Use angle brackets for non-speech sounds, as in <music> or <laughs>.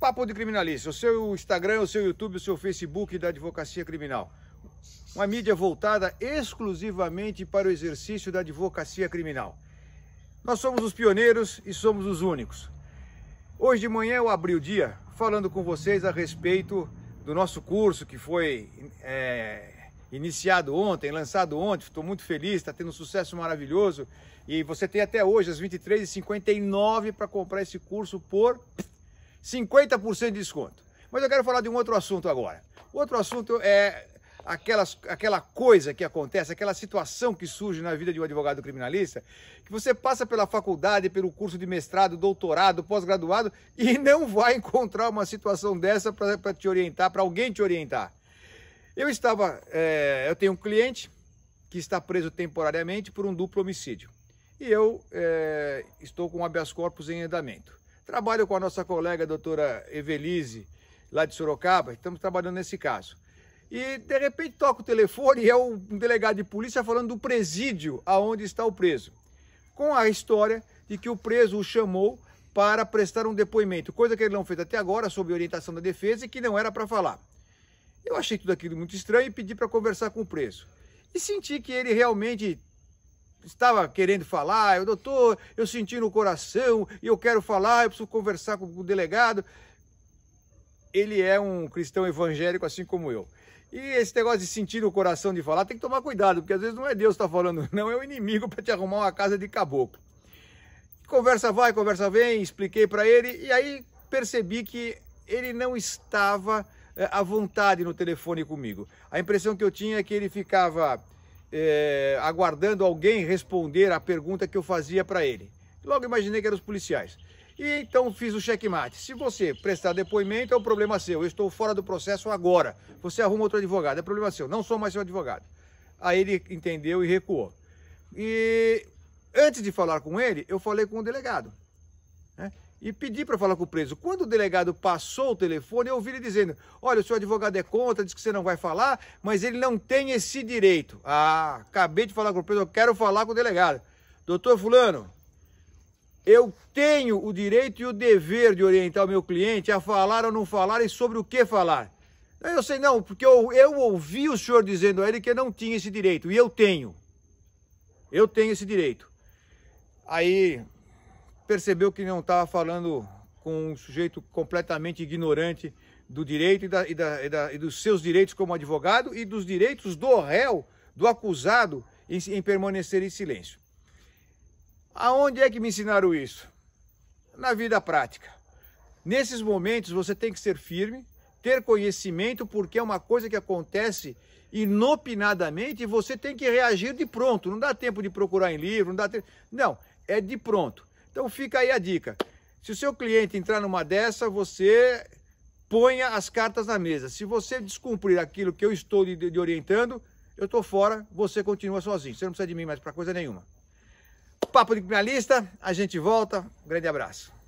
Papo de Criminalista, o seu Instagram, o seu YouTube, o seu Facebook da Advocacia Criminal. Uma mídia voltada exclusivamente para o exercício da advocacia criminal. Nós somos os pioneiros e somos os únicos. Hoje de manhã eu abri o dia falando com vocês a respeito do nosso curso que foi é, iniciado ontem, lançado ontem. Estou muito feliz, está tendo um sucesso maravilhoso. E você tem até hoje, às 23h59, para comprar esse curso por 50% de desconto. Mas eu quero falar de um outro assunto agora. Outro assunto é aquelas, aquela coisa que acontece, aquela situação que surge na vida de um advogado criminalista, que você passa pela faculdade, pelo curso de mestrado, doutorado, pós-graduado e <laughs> não vai encontrar uma situação dessa para te orientar, para alguém te orientar. Eu estava, é, eu tenho um cliente que está preso temporariamente por um duplo homicídio e eu é, estou com um habeas corpus em andamento. Trabalho com a nossa colega a doutora Evelise, lá de Sorocaba, estamos trabalhando nesse caso. E de repente toca o telefone e é um delegado de polícia falando do presídio aonde está o preso. Com a história de que o preso o chamou para prestar um depoimento, coisa que ele não fez até agora, sob orientação da defesa e que não era para falar. Eu achei tudo aquilo muito estranho e pedi para conversar com o preso. E senti que ele realmente estava querendo falar, eu, doutor, eu senti no coração e eu quero falar, eu preciso conversar com o delegado. Ele é um cristão evangélico assim como eu. E esse negócio de sentir no coração de falar, tem que tomar cuidado, porque às vezes não é Deus que está falando, <laughs> não, é o inimigo para te arrumar uma casa de caboclo. Conversa vai, conversa vem, expliquei para ele e aí percebi que ele não estava eh, à vontade no telefone comigo. A impressão que eu tinha é que ele ficava é, aguardando alguém responder a pergunta que eu fazia para ele. Logo imaginei que eram os policiais. E então fiz o checkmate. Se você prestar depoimento, é um problema seu. Eu estou fora do processo agora. Você arruma outro advogado, é problema seu. Não sou mais seu advogado. Aí ele entendeu e recuou. E antes de falar com ele, eu falei com o delegado. Né? e pedi para falar com o preso. Quando o delegado passou o telefone, eu ouvi ele dizendo: Olha, o seu advogado é contra, diz que você não vai falar, mas ele não tem esse direito. Ah, acabei de falar com o preso, eu quero falar com o delegado. Doutor Fulano, eu tenho o direito e o dever de orientar o meu cliente a falar ou não falar e sobre o que falar. Eu sei não, porque eu, eu ouvi o senhor dizendo a ele que não tinha esse direito, e eu tenho. Eu tenho esse direito. Aí percebeu que não estava falando com um sujeito completamente ignorante do direito e, da, e, da, e, da, e, dos seus direitos como advogado e dos direitos do réu, do acusado, em, em permanecer em silêncio. Aonde é que me ensinaram isso? Na vida prática. Nesses momentos você tem que ser firme, ter conhecimento, porque é uma coisa que acontece inopinadamente e você tem que reagir de pronto. Não dá tempo de procurar em livro, não dá tempo. Não, é de pronto. Então fica aí a dica. Se o seu cliente entrar numa dessa, você ponha as cartas na mesa. Se você descumprir aquilo que eu estou lhe orientando, eu estou fora, você continua sozinho. Você não precisa de mim mais para coisa nenhuma. Papo de criminalista, a gente volta. Um grande abraço.